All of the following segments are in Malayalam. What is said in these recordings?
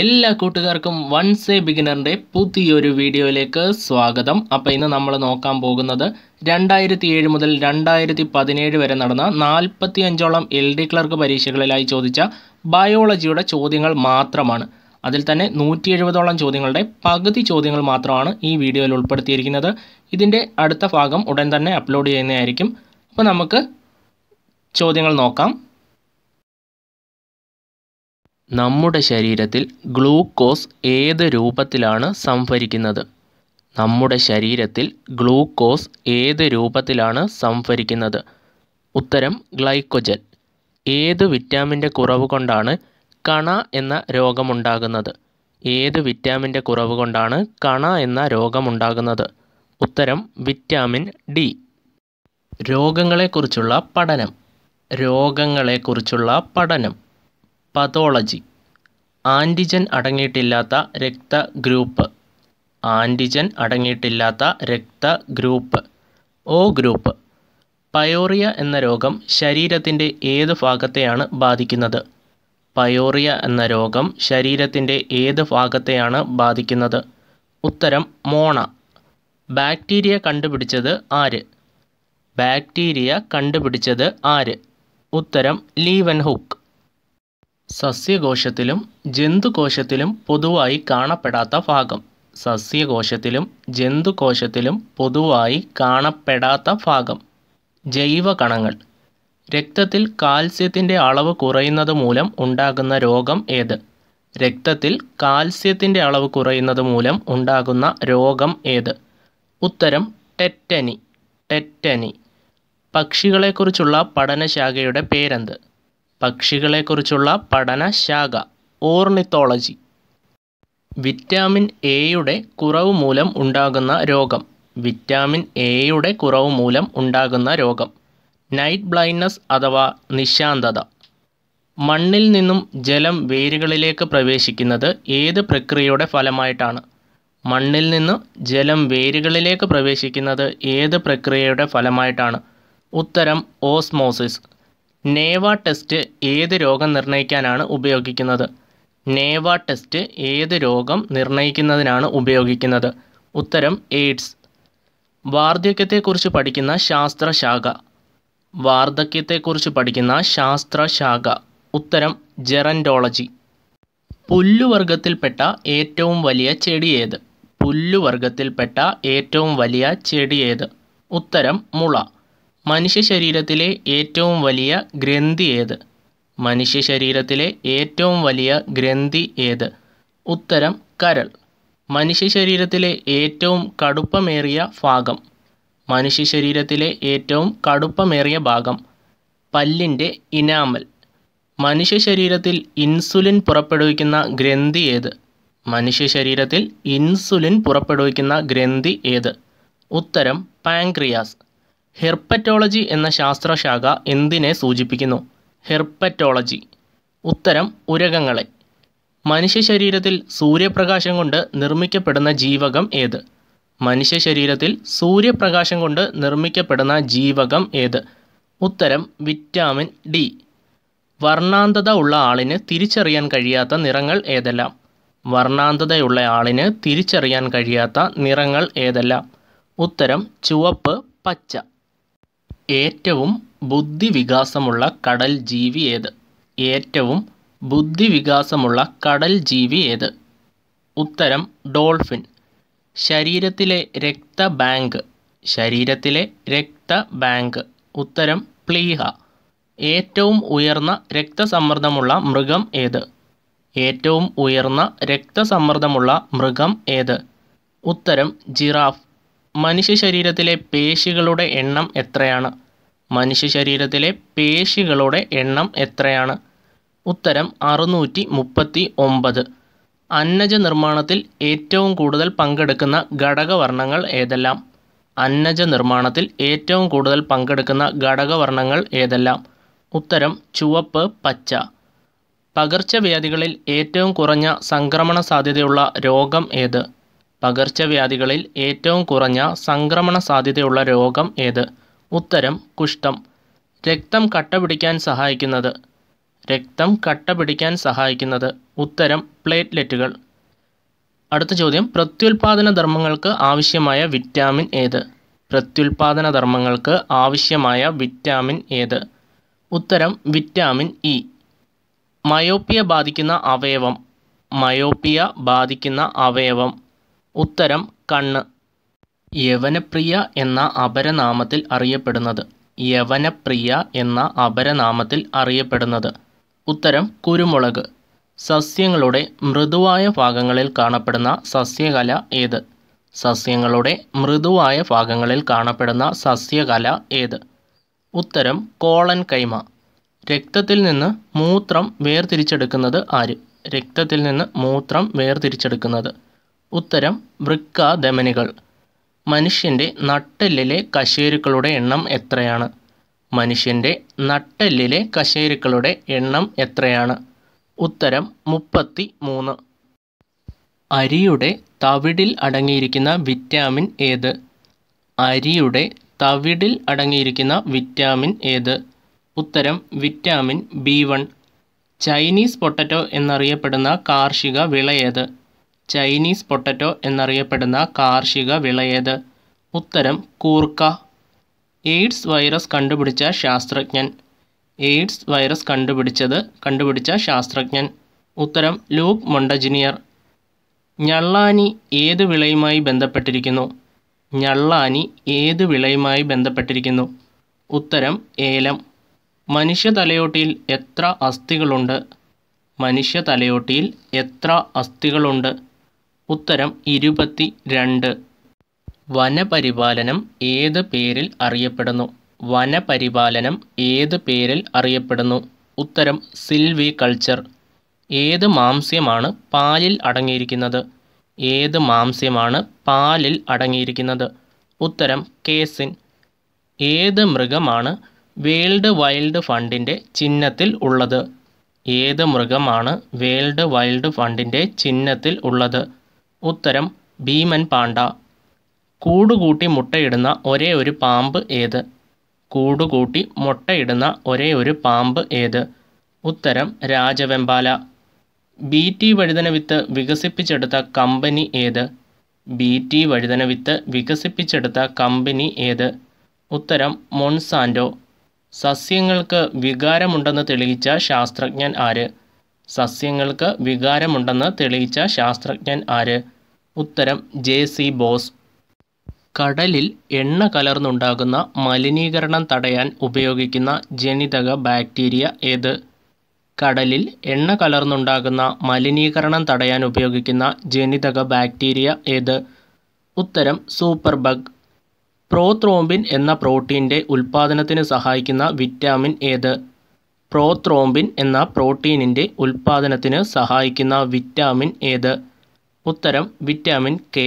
എല്ലാ കൂട്ടുകാർക്കും വൺസ് എ ബിഗിനറിൻ്റെ പുതിയൊരു വീഡിയോയിലേക്ക് സ്വാഗതം അപ്പോൾ ഇന്ന് നമ്മൾ നോക്കാൻ പോകുന്നത് രണ്ടായിരത്തി ഏഴ് മുതൽ രണ്ടായിരത്തി പതിനേഴ് വരെ നടന്ന നാൽപ്പത്തി അഞ്ചോളം എൽ ഡി ക്ലർക്ക് പരീക്ഷകളിലായി ചോദിച്ച ബയോളജിയുടെ ചോദ്യങ്ങൾ മാത്രമാണ് അതിൽ തന്നെ നൂറ്റി എഴുപതോളം ചോദ്യങ്ങളുടെ പകുതി ചോദ്യങ്ങൾ മാത്രമാണ് ഈ വീഡിയോയിൽ ഉൾപ്പെടുത്തിയിരിക്കുന്നത് ഇതിൻ്റെ അടുത്ത ഭാഗം ഉടൻ തന്നെ അപ്ലോഡ് ചെയ്യുന്നതായിരിക്കും അപ്പോൾ നമുക്ക് ചോദ്യങ്ങൾ നോക്കാം നമ്മുടെ ശരീരത്തിൽ ഗ്ലൂക്കോസ് ഏത് രൂപത്തിലാണ് സംഭരിക്കുന്നത് നമ്മുടെ ശരീരത്തിൽ ഗ്ലൂക്കോസ് ഏത് രൂപത്തിലാണ് സംഭരിക്കുന്നത് ഉത്തരം ഗ്ലൈക്കോജൻ ഏത് വിറ്റാമിൻ്റെ കുറവ് കൊണ്ടാണ് കണ എന്ന രോഗമുണ്ടാകുന്നത് ഏത് വിറ്റാമിൻ്റെ കുറവ് കൊണ്ടാണ് കണ എന്ന രോഗമുണ്ടാകുന്നത് ഉത്തരം വിറ്റാമിൻ ഡി രോഗങ്ങളെക്കുറിച്ചുള്ള പഠനം രോഗങ്ങളെക്കുറിച്ചുള്ള പഠനം പതോളജി ആൻറ്റിജൻ അടങ്ങിയിട്ടില്ലാത്ത രക്ത ഗ്രൂപ്പ് ആൻറ്റിജൻ അടങ്ങിയിട്ടില്ലാത്ത രക്ത ഗ്രൂപ്പ് ഒ ഗ്രൂപ്പ് പയോറിയ എന്ന രോഗം ശരീരത്തിൻ്റെ ഏത് ഭാഗത്തെയാണ് ബാധിക്കുന്നത് പയോറിയ എന്ന രോഗം ശരീരത്തിൻ്റെ ഏത് ഭാഗത്തെയാണ് ബാധിക്കുന്നത് ഉത്തരം മോണ ബാക്ടീരിയ കണ്ടുപിടിച്ചത് ആര് ബാക്ടീരിയ കണ്ടുപിടിച്ചത് ആര് ഉത്തരം ലീവൻ ഹുക്ക് സസ്യകോശത്തിലും ജന്തുകോശത്തിലും പൊതുവായി കാണപ്പെടാത്ത ഭാഗം സസ്യകോശത്തിലും ജന്തുകോശത്തിലും പൊതുവായി കാണപ്പെടാത്ത ഭാഗം ജൈവ കണങ്ങൾ രക്തത്തിൽ കാൽസ്യത്തിൻ്റെ അളവ് കുറയുന്നത് മൂലം ഉണ്ടാകുന്ന രോഗം ഏത് രക്തത്തിൽ കാൽസ്യത്തിൻ്റെ അളവ് കുറയുന്നത് മൂലം ഉണ്ടാകുന്ന രോഗം ഏത് ഉത്തരം ടെറ്റനി ടെറ്റനി പക്ഷികളെക്കുറിച്ചുള്ള പഠനശാഖയുടെ പേരെന്ത് പക്ഷികളെക്കുറിച്ചുള്ള പഠനശാഖ ഓർണിത്തോളജി വിറ്റാമിൻ എയുടെ കുറവ് മൂലം ഉണ്ടാകുന്ന രോഗം വിറ്റാമിൻ എയുടെ കുറവ് മൂലം ഉണ്ടാകുന്ന രോഗം നൈറ്റ് ബ്ലൈൻഡ്നസ് അഥവാ നിശാന്തത മണ്ണിൽ നിന്നും ജലം വേരുകളിലേക്ക് പ്രവേശിക്കുന്നത് ഏത് പ്രക്രിയയുടെ ഫലമായിട്ടാണ് മണ്ണിൽ നിന്ന് ജലം വേരുകളിലേക്ക് പ്രവേശിക്കുന്നത് ഏത് പ്രക്രിയയുടെ ഫലമായിട്ടാണ് ഉത്തരം ഓസ്മോസിസ് നേവ ടെസ്റ്റ് ഏത് രോഗം നിർണ്ണയിക്കാനാണ് ഉപയോഗിക്കുന്നത് നേവ ടെസ്റ്റ് ഏത് രോഗം നിർണ്ണയിക്കുന്നതിനാണ് ഉപയോഗിക്കുന്നത് ഉത്തരം എയ്ഡ്സ് വാർദ്ധക്യത്തെക്കുറിച്ച് പഠിക്കുന്ന ശാസ്ത്രശാഖ വാർദ്ധക്യത്തെക്കുറിച്ച് പഠിക്കുന്ന ശാസ്ത്രശാഖ ഉത്തരം ജെറൻഡോളജി പുല്ലുവർഗത്തിൽപ്പെട്ട ഏറ്റവും വലിയ ചെടി ഏത് പുല്ലുവർഗത്തിൽപ്പെട്ട ഏറ്റവും വലിയ ചെടി ഏത് ഉത്തരം മുള മനുഷ്യ ശരീരത്തിലെ ഏറ്റവും വലിയ ഗ്രന്ഥി ഏത് മനുഷ്യ ശരീരത്തിലെ ഏറ്റവും വലിയ ഗ്രന്ഥി ഏത് ഉത്തരം കരൾ മനുഷ്യ ശരീരത്തിലെ ഏറ്റവും കടുപ്പമേറിയ ഭാഗം മനുഷ്യ ശരീരത്തിലെ ഏറ്റവും കടുപ്പമേറിയ ഭാഗം പല്ലിൻ്റെ ഇനാമൽ മനുഷ്യ ശരീരത്തിൽ ഇൻസുലിൻ പുറപ്പെടുവിക്കുന്ന ഗ്രന്ഥി ഏത് മനുഷ്യ ശരീരത്തിൽ ഇൻസുലിൻ പുറപ്പെടുവിക്കുന്ന ഗ്രന്ഥി ഏത് ഉത്തരം പാൻക്രിയാസ് ഹെർപ്പറ്റോളജി എന്ന ശാസ്ത്രശാഖ എന്തിനെ സൂചിപ്പിക്കുന്നു ഹെർപ്പറ്റോളജി ഉത്തരം ഉരകങ്ങളെ മനുഷ്യ ശരീരത്തിൽ സൂര്യപ്രകാശം കൊണ്ട് നിർമ്മിക്കപ്പെടുന്ന ജീവകം ഏത് മനുഷ്യ ശരീരത്തിൽ സൂര്യപ്രകാശം കൊണ്ട് നിർമ്മിക്കപ്പെടുന്ന ജീവകം ഏത് ഉത്തരം വിറ്റാമിൻ ഡി വർണ്ണാന്തത ഉള്ള ആളിന് തിരിച്ചറിയാൻ കഴിയാത്ത നിറങ്ങൾ ഏതെല്ലാം വർണ്ണാന്തതയുള്ള ആളിന് തിരിച്ചറിയാൻ കഴിയാത്ത നിറങ്ങൾ ഏതെല്ലാം ഉത്തരം ചുവപ്പ് പച്ച ഏറ്റവും ബുദ്ധിവികാസമുള്ള കടൽ ജീവി ഏത് ഏറ്റവും ബുദ്ധിവികാസമുള്ള കടൽ ജീവി ഏത് ഉത്തരം ഡോൾഫിൻ ശരീരത്തിലെ രക്ത ബാങ്ക് ശരീരത്തിലെ രക്ത ബാങ്ക് ഉത്തരം പ്ലീഹ ഏറ്റവും ഉയർന്ന രക്തസമ്മർദ്ദമുള്ള മൃഗം ഏത് ഏറ്റവും ഉയർന്ന രക്തസമ്മർദ്ദമുള്ള മൃഗം ഏത് ഉത്തരം ജിറാഫ് മനുഷ്യ ശരീരത്തിലെ പേശികളുടെ എണ്ണം എത്രയാണ് മനുഷ്യ ശരീരത്തിലെ പേശികളുടെ എണ്ണം എത്രയാണ് ഉത്തരം അറുന്നൂറ്റി മുപ്പത്തി ഒമ്പത് അന്നജ നിർമ്മാണത്തിൽ ഏറ്റവും കൂടുതൽ പങ്കെടുക്കുന്ന ഘടകവർണ്ണങ്ങൾ ഏതെല്ലാം അന്നജ നിർമ്മാണത്തിൽ ഏറ്റവും കൂടുതൽ പങ്കെടുക്കുന്ന ഘടകവർണ്ണങ്ങൾ ഏതെല്ലാം ഉത്തരം ചുവപ്പ് പച്ച പകർച്ചവ്യാധികളിൽ ഏറ്റവും കുറഞ്ഞ സംക്രമണ സാധ്യതയുള്ള രോഗം ഏത് പകർച്ചവ്യാധികളിൽ ഏറ്റവും കുറഞ്ഞ സംക്രമണ സാധ്യതയുള്ള രോഗം ഏത് ഉത്തരം കുഷ്ഠം രക്തം കട്ട പിടിക്കാൻ സഹായിക്കുന്നത് രക്തം കട്ട പിടിക്കാൻ സഹായിക്കുന്നത് ഉത്തരം പ്ലേറ്റ്ലെറ്റുകൾ അടുത്ത ചോദ്യം പ്രത്യുൽപാദന ധർമ്മങ്ങൾക്ക് ആവശ്യമായ വിറ്റാമിൻ ഏത് പ്രത്യുൽപാദന ധർമ്മങ്ങൾക്ക് ആവശ്യമായ വിറ്റാമിൻ ഏത് ഉത്തരം വിറ്റാമിൻ ഇ മയോപ്പിയ ബാധിക്കുന്ന അവയവം മയോപ്പിയ ബാധിക്കുന്ന അവയവം ഉത്തരം കണ്ണ് യവനപ്രിയ എന്ന അപരനാമത്തിൽ അറിയപ്പെടുന്നത് യവനപ്രിയ എന്ന അപരനാമത്തിൽ അറിയപ്പെടുന്നത് ഉത്തരം കുരുമുളക് സസ്യങ്ങളുടെ മൃദുവായ ഭാഗങ്ങളിൽ കാണപ്പെടുന്ന സസ്യകല ഏത് സസ്യങ്ങളുടെ മൃദുവായ ഭാഗങ്ങളിൽ കാണപ്പെടുന്ന സസ്യകല ഏത് ഉത്തരം കോളൻ കൈമ രക്തത്തിൽ നിന്ന് മൂത്രം വേർതിരിച്ചെടുക്കുന്നത് ആര് രക്തത്തിൽ നിന്ന് മൂത്രം വേർതിരിച്ചെടുക്കുന്നത് ഉത്തരം വൃക്ക ധമനികൾ മനുഷ്യൻ്റെ നട്ടെല്ലിലെ കശേരുക്കളുടെ എണ്ണം എത്രയാണ് മനുഷ്യൻ്റെ നട്ടെല്ലിലെ കശേരുക്കളുടെ എണ്ണം എത്രയാണ് ഉത്തരം മുപ്പത്തി മൂന്ന് അരിയുടെ തവിടിൽ അടങ്ങിയിരിക്കുന്ന വിറ്റാമിൻ ഏത് അരിയുടെ തവിടിൽ അടങ്ങിയിരിക്കുന്ന വിറ്റാമിൻ ഏത് ഉത്തരം vitamin B one Chinese potato എന്നറിയപ്പെടുന്ന കാർഷിക ഏത് ചൈനീസ് പൊട്ടറ്റോ എന്നറിയപ്പെടുന്ന കാർഷിക വിളയേത് ഉത്തരം കൂർക്ക എയ്ഡ്സ് വൈറസ് കണ്ടുപിടിച്ച ശാസ്ത്രജ്ഞൻ എയ്ഡ്സ് വൈറസ് കണ്ടുപിടിച്ചത് കണ്ടുപിടിച്ച ശാസ്ത്രജ്ഞൻ ഉത്തരം ലൂക്ക് മൊണ്ടജിനിയർ ഞള്ളാനി ഏത് വിളയുമായി ബന്ധപ്പെട്ടിരിക്കുന്നു ഞള്ളാനി ഏത് വിളയുമായി ബന്ധപ്പെട്ടിരിക്കുന്നു ഉത്തരം ഏലം മനുഷ്യ തലയോട്ടിയിൽ എത്ര അസ്ഥികളുണ്ട് മനുഷ്യ തലയോട്ടിയിൽ എത്ര അസ്ഥികളുണ്ട് ഉത്തരം ഇരുപത്തി രണ്ട് വനപരിപാലനം ഏത് പേരിൽ അറിയപ്പെടുന്നു വനപരിപാലനം ഏത് പേരിൽ അറിയപ്പെടുന്നു ഉത്തരം സിൽവി കൾച്ചർ ഏത് മാംസ്യമാണ് പാലിൽ അടങ്ങിയിരിക്കുന്നത് ഏത് മാംസ്യമാണ് പാലിൽ അടങ്ങിയിരിക്കുന്നത് ഉത്തരം കേസിൻ ഏത് മൃഗമാണ് വേൾഡ് വൈൽഡ് ഫണ്ടിൻ്റെ ചിഹ്നത്തിൽ ഉള്ളത് ഏത് മൃഗമാണ് വേൾഡ് വൈൽഡ് ഫണ്ടിൻ്റെ ചിഹ്നത്തിൽ ഉള്ളത് ഉത്തരം ഭീമൻ പാണ്ട കൂടുകൂട്ടി മുട്ടയിടുന്ന ഒരേ ഒരു പാമ്പ് ഏത് കൂടുകൂട്ടി മുട്ടയിടുന്ന ഒരേ ഒരു പാമ്പ് ഏത് ഉത്തരം രാജവെമ്പാല ബി ടി വഴുതന വിത്ത് വികസിപ്പിച്ചെടുത്ത കമ്പനി ഏത് ബി ടി വഴുതന വിത്ത് വികസിപ്പിച്ചെടുത്ത കമ്പനി ഏത് ഉത്തരം മൊൺസാൻഡോ സസ്യങ്ങൾക്ക് വികാരമുണ്ടെന്ന് തെളിയിച്ച ശാസ്ത്രജ്ഞൻ ആര് സസ്യങ്ങൾക്ക് വികാരമുണ്ടെന്ന് തെളിയിച്ച ശാസ്ത്രജ്ഞൻ ആര് ഉത്തരം ജെ സി ബോസ് കടലിൽ എണ്ണ കലർന്നുണ്ടാകുന്ന മലിനീകരണം തടയാൻ ഉപയോഗിക്കുന്ന ജനിതക ബാക്ടീരിയ ഏത് കടലിൽ എണ്ണ കലർന്നുണ്ടാകുന്ന മലിനീകരണം തടയാൻ ഉപയോഗിക്കുന്ന ജനിതക ബാക്ടീരിയ ഏത് ഉത്തരം സൂപ്പർ ബഗ് പ്രോത്രോംബിൻ എന്ന പ്രോട്ടീൻ്റെ ഉൽപ്പാദനത്തിന് സഹായിക്കുന്ന വിറ്റാമിൻ ഏത് പ്രോത്രോംബിൻ എന്ന പ്രോട്ടീനിൻ്റെ ഉൽപ്പാദനത്തിന് സഹായിക്കുന്ന വിറ്റാമിൻ ഏത് ഉത്തരം വിറ്റാമിൻ കെ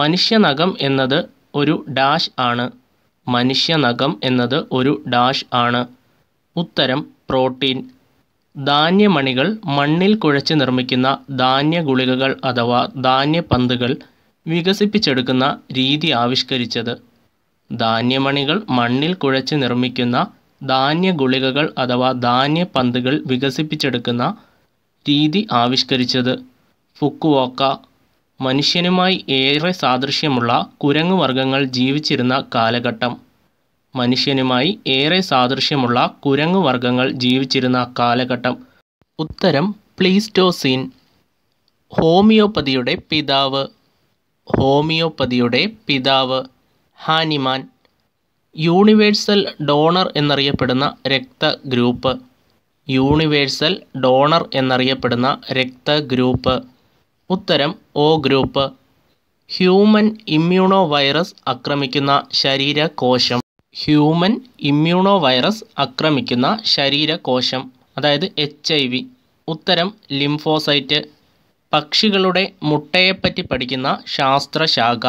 മനുഷ്യനഖം എന്നത് ഒരു ഡാഷ് ആണ് മനുഷ്യനഖം എന്നത് ഒരു ഡാഷ് ആണ് ഉത്തരം പ്രോട്ടീൻ ധാന്യമണികൾ മണ്ണിൽ കുഴച്ച് നിർമ്മിക്കുന്ന ധാന്യ ഗുളികകൾ അഥവാ ധാന്യപന്തുകൾ വികസിപ്പിച്ചെടുക്കുന്ന രീതി ആവിഷ്കരിച്ചത് ധാന്യമണികൾ മണ്ണിൽ കുഴച്ച് നിർമ്മിക്കുന്ന ധാന്യഗുളികകൾ അഥവാ പന്തുകൾ വികസിപ്പിച്ചെടുക്കുന്ന രീതി ആവിഷ്കരിച്ചത് ഫുക്കുവോക്ക മനുഷ്യനുമായി ഏറെ സാദൃശ്യമുള്ള വർഗങ്ങൾ ജീവിച്ചിരുന്ന കാലഘട്ടം മനുഷ്യനുമായി ഏറെ സാദൃശ്യമുള്ള വർഗങ്ങൾ ജീവിച്ചിരുന്ന കാലഘട്ടം ഉത്തരം പ്ലീസ്റ്റോസീൻ ഹോമിയോപ്പതിയുടെ പിതാവ് ഹോമിയോപ്പതിയുടെ പിതാവ് ഹാനിമാൻ യൂണിവേഴ്സൽ ഡോണർ എന്നറിയപ്പെടുന്ന ഗ്രൂപ്പ് യൂണിവേഴ്സൽ ഡോണർ എന്നറിയപ്പെടുന്ന ഗ്രൂപ്പ് ഉത്തരം O group human immuno virus ആക്രമിക്കുന്ന ശരീരകോശം ഹ്യൂമൻ ഇമ്മ്യൂണോ വൈറസ് ആക്രമിക്കുന്ന ശരീരകോശം അതായത് എച്ച് ഐ വി ഉത്തരം ലിംഫോസൈറ്റ് പക്ഷികളുടെ മുട്ടയെപ്പറ്റി പഠിക്കുന്ന ശാസ്ത്രശാഖ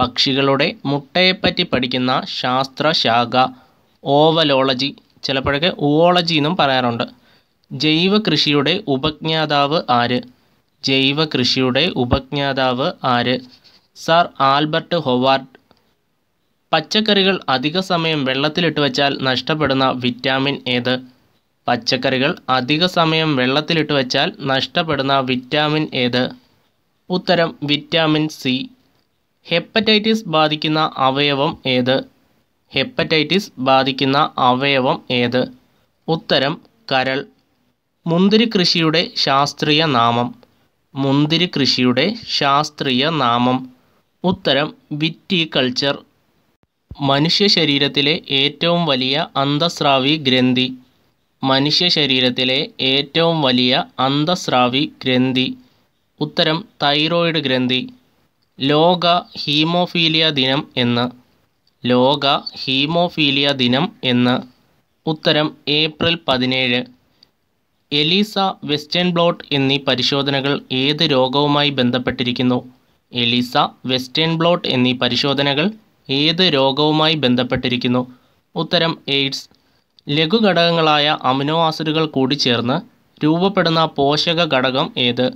പക്ഷികളുടെ മുട്ടയെപ്പറ്റി പഠിക്കുന്ന ശാസ്ത്രശാഖ ഓവലോളജി ചിലപ്പോഴൊക്കെ ഉവോളജി എന്നും പറയാറുണ്ട് ജൈവ കൃഷിയുടെ ഉപജ്ഞാതാവ് ആര് ജൈവ കൃഷിയുടെ ഉപജ്ഞാതാവ് ആര് സർ ആൽബർട്ട് ഹൊവാർഡ് പച്ചക്കറികൾ അധിക സമയം വെള്ളത്തിലിട്ട് വെച്ചാൽ നഷ്ടപ്പെടുന്ന വിറ്റാമിൻ ഏത് പച്ചക്കറികൾ അധിക സമയം വെള്ളത്തിലിട്ട് വെച്ചാൽ നഷ്ടപ്പെടുന്ന വിറ്റാമിൻ ഏത് ഉത്തരം വിറ്റാമിൻ സി ഹെപ്പറ്റൈറ്റിസ് ബാധിക്കുന്ന അവയവം ഏത് ഹെപ്പറ്റൈറ്റിസ് ബാധിക്കുന്ന അവയവം ഏത് ഉത്തരം കരൾ മുന്തിരി കൃഷിയുടെ ശാസ്ത്രീയ നാമം മുന്തിരി കൃഷിയുടെ ശാസ്ത്രീയ നാമം ഉത്തരം കൾച്ചർ മനുഷ്യ ശരീരത്തിലെ ഏറ്റവും വലിയ അന്തസ്രാവി ഗ്രന്ഥി മനുഷ്യ ശരീരത്തിലെ ഏറ്റവും വലിയ അന്തസ്രാവി ഗ്രന്ഥി ഉത്തരം തൈറോയിഡ് ഗ്രന്ഥി ലോക ഹീമോഫീലിയ ദിനം എന്ന് ലോക ഹീമോഫീലിയ ദിനം എന്ന് ഉത്തരം ഏപ്രിൽ പതിനേഴ് എലീസ വെസ്റ്റേൺ ബ്ലോട്ട് എന്നീ പരിശോധനകൾ ഏത് രോഗവുമായി ബന്ധപ്പെട്ടിരിക്കുന്നു എലീസ വെസ്റ്റേൺ ബ്ലോട്ട് എന്നീ പരിശോധനകൾ ഏത് രോഗവുമായി ബന്ധപ്പെട്ടിരിക്കുന്നു ഉത്തരം എയ്ഡ്സ് ലഘുഘടകങ്ങളായ അമിനോ ആസിഡുകൾ കൂടിച്ചേർന്ന് രൂപപ്പെടുന്ന പോഷക ഘടകം ഏത്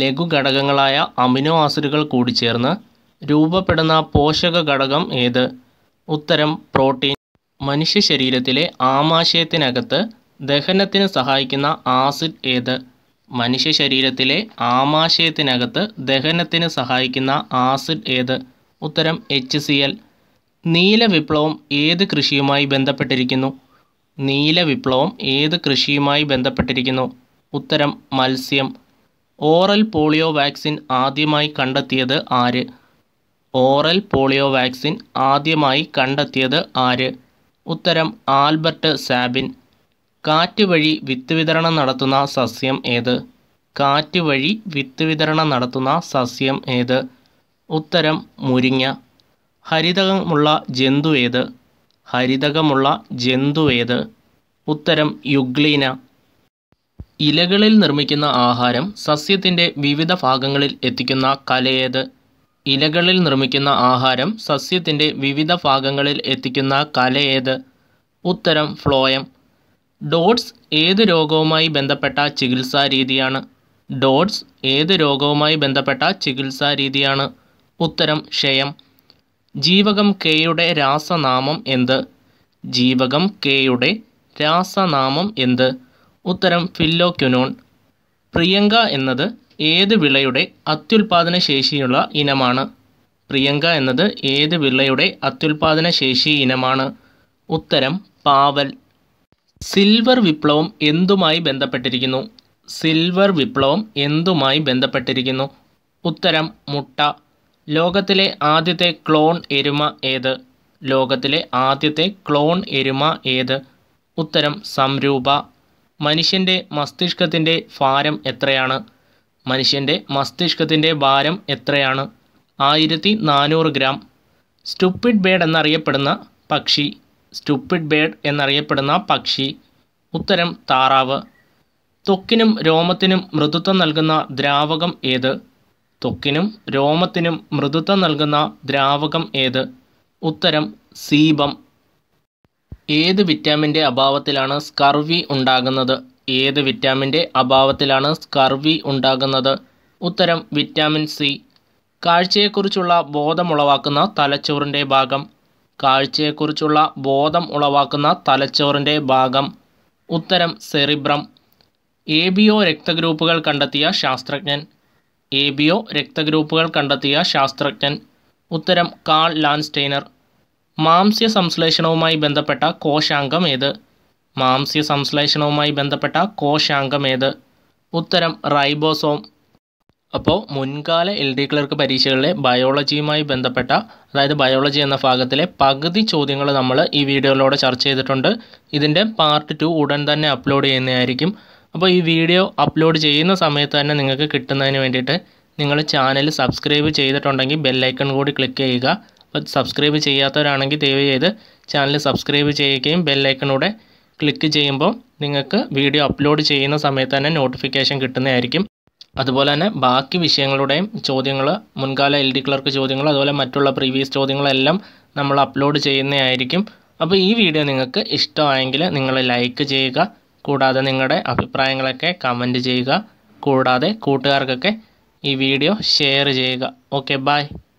ലഘുഘടകങ്ങളായ അമിനോ ആസിഡുകൾ കൂടിച്ചേർന്ന് രൂപപ്പെടുന്ന പോഷക ഘടകം ഏത് ഉത്തരം പ്രോട്ടീൻ മനുഷ്യ ശരീരത്തിലെ ആമാശയത്തിനകത്ത് ദഹനത്തിന് സഹായിക്കുന്ന ആസിഡ് ഏത് മനുഷ്യ ശരീരത്തിലെ ആമാശയത്തിനകത്ത് ദഹനത്തിന് സഹായിക്കുന്ന ആസിഡ് ഏത് ഉത്തരം എച്ച് സി എൽ നീല വിപ്ലവം ഏത് കൃഷിയുമായി ബന്ധപ്പെട്ടിരിക്കുന്നു നീല വിപ്ലവം ഏത് കൃഷിയുമായി ബന്ധപ്പെട്ടിരിക്കുന്നു ഉത്തരം മത്സ്യം ഓറൽ പോളിയോ വാക്സിൻ ആദ്യമായി കണ്ടെത്തിയത് ആര് ഓറൽ പോളിയോ വാക്സിൻ ആദ്യമായി കണ്ടെത്തിയത് ആര് ഉത്തരം ആൽബർട്ട് സാബിൻ കാറ്റ് വഴി വിത്ത് വിതരണം നടത്തുന്ന സസ്യം ഏത് കാറ്റ് വഴി വിത്ത് വിതരണം നടത്തുന്ന സസ്യം ഏത് ഉത്തരം മുരിങ്ങ ഹരിതകമുള്ള ജന്തു ഏത് ഹരിതകമുള്ള ജന്തു ഏത് ഉത്തരം യുഗ്ലീന ഇലകളിൽ നിർമ്മിക്കുന്ന ആഹാരം സസ്യത്തിൻ്റെ വിവിധ ഭാഗങ്ങളിൽ എത്തിക്കുന്ന കലയേത് ഇലകളിൽ നിർമ്മിക്കുന്ന ആഹാരം സസ്യത്തിൻ്റെ വിവിധ ഭാഗങ്ങളിൽ എത്തിക്കുന്ന കലയേത് ഉത്തരം ഫ്ലോയം ഡോട്ട്സ് ഏത് രോഗവുമായി ബന്ധപ്പെട്ട ചികിത്സാ രീതിയാണ് ഡോട്ട്സ് ഏത് രോഗവുമായി ബന്ധപ്പെട്ട ചികിത്സാ രീതിയാണ് ഉത്തരം ക്ഷയം ജീവകം കെയുടെ രാസനാമം എന്ത് ജീവകം കെയുടെ രാസനാമം എന്ത് ഉത്തരം ഫില്ലോക്യുനോൺ പ്രിയങ്ക എന്നത് ഏത് വിളയുടെ അത്യുൽപാദന ശേഷിയുള്ള ഇനമാണ് പ്രിയങ്ക എന്നത് ഏത് വിളയുടെ അത്യുൽപാദന ശേഷി ഇനമാണ് ഉത്തരം പാവൽ സിൽവർ വിപ്ലവം എന്തുമായി ബന്ധപ്പെട്ടിരിക്കുന്നു സിൽവർ വിപ്ലവം എന്തുമായി ബന്ധപ്പെട്ടിരിക്കുന്നു ഉത്തരം മുട്ട ലോകത്തിലെ ആദ്യത്തെ ക്ലോൺ എരുമ ഏത് ലോകത്തിലെ ആദ്യത്തെ ക്ലോൺ എരുമ ഏത് ഉത്തരം സംരൂപ മനുഷ്യൻ്റെ മസ്തിഷ്കത്തിൻ്റെ ഭാരം എത്രയാണ് മനുഷ്യൻ്റെ മസ്തിഷ്കത്തിൻ്റെ ഭാരം എത്രയാണ് ആയിരത്തി നാനൂറ് ഗ്രാം സ്റ്റുപ്പിഡ് ബേഡ് എന്നറിയപ്പെടുന്ന പക്ഷി സ്റ്റുപ്പിഡ് ബേഡ് എന്നറിയപ്പെടുന്ന പക്ഷി ഉത്തരം താറാവ് ത്വക്കിനും രോമത്തിനും മൃദുത്വം നൽകുന്ന ദ്രാവകം ഏത് ത്വക്കിനും രോമത്തിനും മൃദുത്വം നൽകുന്ന ദ്രാവകം ഏത് ഉത്തരം സീബം ഏത് വിറ്റാമിൻ്റെ അഭാവത്തിലാണ് സ്കർവി ഉണ്ടാകുന്നത് ഏത് വിറ്റാമിൻ്റെ അഭാവത്തിലാണ് സ്കർവി ഉണ്ടാകുന്നത് ഉത്തരം വിറ്റാമിൻ സി കാഴ്ചയെക്കുറിച്ചുള്ള ബോധമുളവാക്കുന്ന തലച്ചോറിൻ്റെ ഭാഗം കാഴ്ചയെക്കുറിച്ചുള്ള ബോധം ഉളവാക്കുന്ന തലച്ചോറിൻ്റെ ഭാഗം ഉത്തരം സെറിബ്രം എ ബി ഒ രക്തഗ്രൂപ്പുകൾ കണ്ടെത്തിയ ശാസ്ത്രജ്ഞൻ എ ബി ഒ രക്തഗ്രൂപ്പുകൾ കണ്ടെത്തിയ ശാസ്ത്രജ്ഞൻ ഉത്തരം കാൾ ലാൻസ്റ്റൈനർ മാംസ്യ സംശ്ലേഷണവുമായി ബന്ധപ്പെട്ട കോശാംഗം ഏത് മാംസ്യ സംശ്ലേഷണവുമായി ബന്ധപ്പെട്ട കോശാംഗം ഏത് ഉത്തരം റൈബോസോം അപ്പോൾ മുൻകാല എൽ ഡി ക്ലർക്ക് പരീക്ഷകളിലെ ബയോളജിയുമായി ബന്ധപ്പെട്ട അതായത് ബയോളജി എന്ന ഭാഗത്തിലെ പകുതി ചോദ്യങ്ങൾ നമ്മൾ ഈ വീഡിയോയിലൂടെ ചർച്ച ചെയ്തിട്ടുണ്ട് ഇതിൻ്റെ പാർട്ട് ടു ഉടൻ തന്നെ അപ്ലോഡ് ചെയ്യുന്നതായിരിക്കും അപ്പോൾ ഈ വീഡിയോ അപ്ലോഡ് ചെയ്യുന്ന സമയത്ത് തന്നെ നിങ്ങൾക്ക് കിട്ടുന്നതിന് വേണ്ടിയിട്ട് നിങ്ങൾ ചാനൽ സബ്സ്ക്രൈബ് ചെയ്തിട്ടുണ്ടെങ്കിൽ ബെല്ലൈക്കൺ കൂടി ക്ലിക്ക് ചെയ്യുക അപ്പോൾ സബ്സ്ക്രൈബ് ചെയ്യാത്തവരാണെങ്കിൽ ദയവ് ചെയ്ത് ചാനൽ സബ്സ്ക്രൈബ് ചെയ്യുകയും ബെല്ലൈക്കണൂടെ ക്ലിക്ക് ചെയ്യുമ്പോൾ നിങ്ങൾക്ക് വീഡിയോ അപ്ലോഡ് ചെയ്യുന്ന സമയത്ത് തന്നെ നോട്ടിഫിക്കേഷൻ കിട്ടുന്നതായിരിക്കും അതുപോലെ തന്നെ ബാക്കി വിഷയങ്ങളുടെയും ചോദ്യങ്ങൾ മുൻകാല എൽ ഡി ക്ലർക്ക് ചോദ്യങ്ങൾ അതുപോലെ മറ്റുള്ള പ്രീവിയസ് ചോദ്യങ്ങളെല്ലാം നമ്മൾ അപ്ലോഡ് ചെയ്യുന്നതായിരിക്കും അപ്പോൾ ഈ വീഡിയോ നിങ്ങൾക്ക് ഇഷ്ടമായെങ്കിൽ നിങ്ങൾ ലൈക്ക് ചെയ്യുക കൂടാതെ നിങ്ങളുടെ അഭിപ്രായങ്ങളൊക്കെ കമൻറ്റ് ചെയ്യുക കൂടാതെ കൂട്ടുകാർക്കൊക്കെ ഈ വീഡിയോ ഷെയർ ചെയ്യുക ഓക്കെ ബായ്